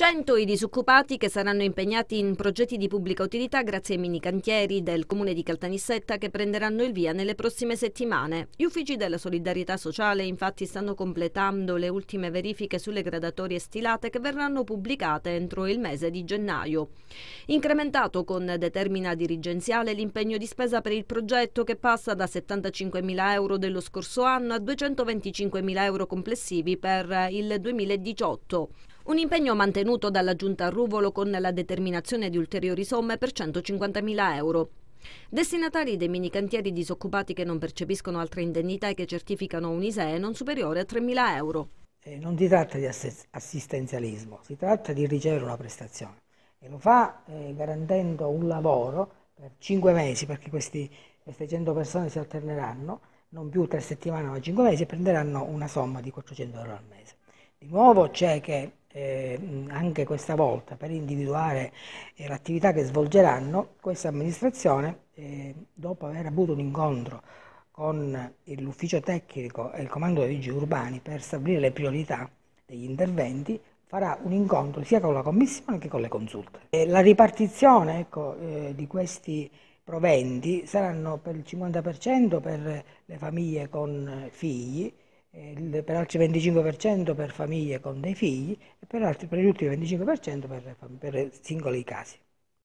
100 i disoccupati che saranno impegnati in progetti di pubblica utilità grazie ai minicantieri del comune di Caltanissetta che prenderanno il via nelle prossime settimane. Gli uffici della solidarietà sociale infatti stanno completando le ultime verifiche sulle gradatorie stilate che verranno pubblicate entro il mese di gennaio. Incrementato con determina dirigenziale l'impegno di spesa per il progetto che passa da 75.000 euro dello scorso anno a 225.000 euro complessivi per il 2018. Un impegno mantenuto dalla giunta a Ruvolo con la determinazione di ulteriori somme per 150.000 euro. Destinatari dei minicantieri disoccupati che non percepiscono altre indennità e che certificano un ISEE non superiore a 3.000 euro. Eh, non si tratta di assistenzialismo, si tratta di ricevere una prestazione e lo fa eh, garantendo un lavoro per 5 mesi perché questi, queste 100 persone si alterneranno, non più 3 settimane ma 5 mesi e prenderanno una somma di 400 euro al mese. Di nuovo c'è che eh, anche questa volta per individuare eh, l'attività che svolgeranno, questa amministrazione, eh, dopo aver avuto un incontro con l'ufficio tecnico e il comando dei vigili urbani per stabilire le priorità degli interventi, farà un incontro sia con la commissione che con le consulte. E eh, la ripartizione ecco, eh, di questi proventi saranno per il 50% per le famiglie con figli, eh, per altri 25% per famiglie con dei figli e per, altri, per gli ultimi 25% per, per singoli casi.